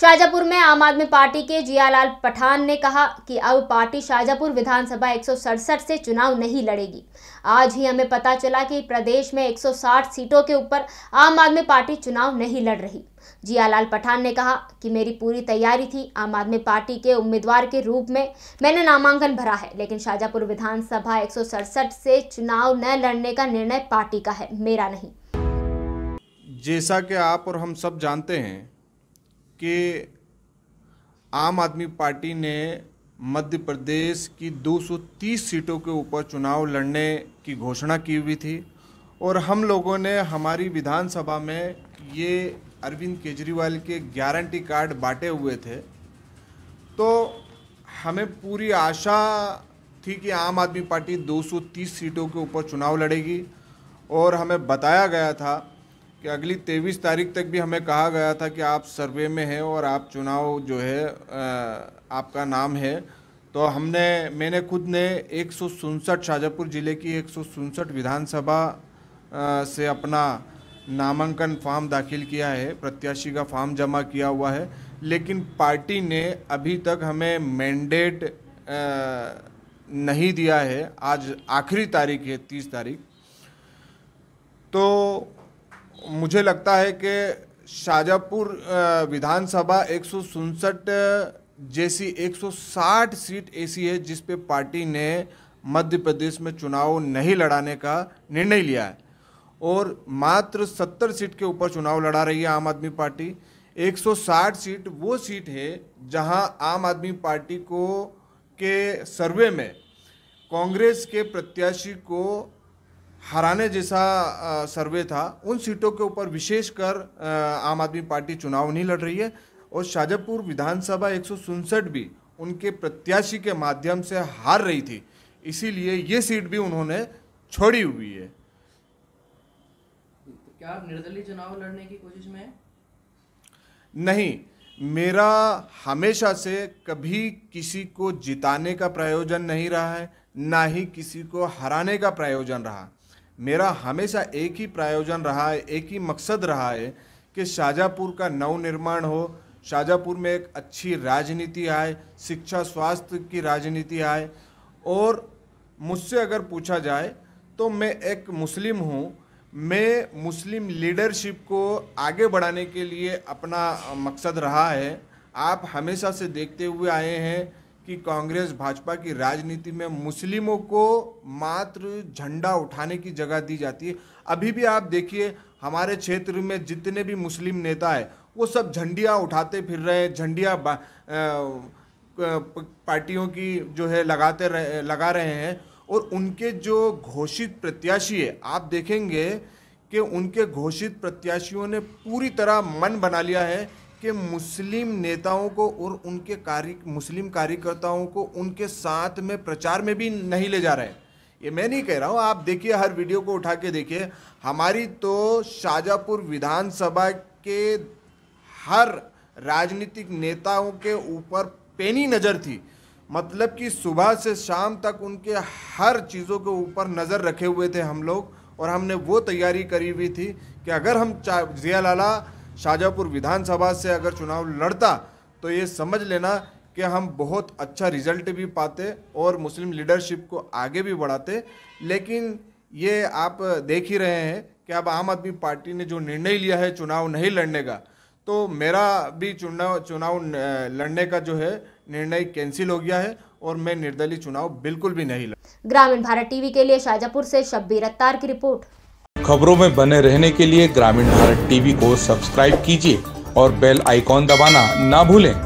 शाहजापुर में आम आदमी पार्टी के जियालाल पठान ने कहा कि अब पार्टी शाहजहापुर विधानसभा एक से चुनाव नहीं लड़ेगी आज ही हमें पता चला कि प्रदेश में 160 सीटों के ऊपर आम आदमी पार्टी चुनाव नहीं लड़ रही जियालाल पठान ने कहा कि मेरी पूरी तैयारी थी आम आदमी पार्टी के उम्मीदवार के रूप में मैंने नामांकन भरा है लेकिन शाहजापुर विधानसभा एक से चुनाव न लड़ने का निर्णय पार्टी का है मेरा नहीं जैसा कि आप और हम सब जानते हैं कि आम आदमी पार्टी ने मध्य प्रदेश की 230 सीटों के ऊपर चुनाव लड़ने की घोषणा की हुई थी और हम लोगों ने हमारी विधानसभा में ये अरविंद केजरीवाल के गारंटी कार्ड बांटे हुए थे तो हमें पूरी आशा थी कि आम आदमी पार्टी 230 सीटों के ऊपर चुनाव लड़ेगी और हमें बताया गया था कि अगली तेईस तारीख तक भी हमें कहा गया था कि आप सर्वे में हैं और आप चुनाव जो है आपका नाम है तो हमने मैंने खुद ने एक शाहजहाँपुर ज़िले की एक विधानसभा से अपना नामांकन फार्म दाखिल किया है प्रत्याशी का फॉर्म जमा किया हुआ है लेकिन पार्टी ने अभी तक हमें मैंडेट नहीं दिया है आज आखिरी तारीख है तीस तारीख तो मुझे लगता है कि शाजापुर विधानसभा एक जैसी 160 सीट ऐसी है जिस पे पार्टी ने मध्य प्रदेश में चुनाव नहीं लड़ाने का निर्णय लिया है और मात्र 70 सीट के ऊपर चुनाव लड़ा रही है आम आदमी पार्टी 160 सीट वो सीट है जहां आम आदमी पार्टी को के सर्वे में कांग्रेस के प्रत्याशी को हराने जैसा सर्वे था उन सीटों के ऊपर विशेषकर आम आदमी पार्टी चुनाव नहीं लड़ रही है और शाजापुर विधानसभा एक भी उनके प्रत्याशी के माध्यम से हार रही थी इसीलिए ये सीट भी उन्होंने छोड़ी हुई है तो क्या आप निर्दलीय चुनाव लड़ने की कोशिश में नहीं मेरा हमेशा से कभी किसी को जिताने का प्रयोजन नहीं रहा है ना ही किसी को हराने का प्रयोजन रहा मेरा हमेशा एक ही प्रायोजन रहा है एक ही मकसद रहा है कि शाहजहाँपुर का नवनिर्माण हो शाहजहाँपुर में एक अच्छी राजनीति आए शिक्षा स्वास्थ्य की राजनीति आए और मुझसे अगर पूछा जाए तो मैं एक मुस्लिम हूँ मैं मुस्लिम लीडरशिप को आगे बढ़ाने के लिए अपना मकसद रहा है आप हमेशा से देखते हुए आए हैं कि कांग्रेस भाजपा की राजनीति में मुस्लिमों को मात्र झंडा उठाने की जगह दी जाती है अभी भी आप देखिए हमारे क्षेत्र में जितने भी मुस्लिम नेता है वो सब झंडियाँ उठाते फिर रहे हैं झंडियाँ पार्टियों की जो है लगाते रह, लगा रहे हैं और उनके जो घोषित प्रत्याशी है आप देखेंगे कि उनके घोषित प्रत्याशियों ने पूरी तरह मन बना लिया है कि मुस्लिम नेताओं को और उनके कार्य मुस्लिम कार्यकर्ताओं को उनके साथ में प्रचार में भी नहीं ले जा रहे हैं ये मैं नहीं कह रहा हूँ आप देखिए हर वीडियो को उठा के देखिए हमारी तो शाजापुर विधानसभा के हर राजनीतिक नेताओं के ऊपर पेनी नज़र थी मतलब कि सुबह से शाम तक उनके हर चीज़ों के ऊपर नज़र रखे हुए थे हम लोग और हमने वो तैयारी करी हुई थी कि अगर हम चा जिया लाला शाहजहाँपुर विधानसभा से अगर चुनाव लड़ता तो ये समझ लेना कि हम बहुत अच्छा रिजल्ट भी पाते और मुस्लिम लीडरशिप को आगे भी बढ़ाते लेकिन ये आप देख ही रहे हैं कि अब आम आदमी पार्टी ने जो निर्णय लिया है चुनाव नहीं लड़ने का तो मेरा भी चुनाव चुनाव लड़ने का जो है निर्णय कैंसिल हो गया है और मैं निर्दलीय चुनाव बिल्कुल भी नहीं लड़ ग्रामीण भारत टीवी के लिए शाजापुर से शब्बीर अत्तार की रिपोर्ट खबरों में बने रहने के लिए ग्रामीण भारत टीवी को सब्सक्राइब कीजिए और बेल आइकॉन दबाना ना भूलें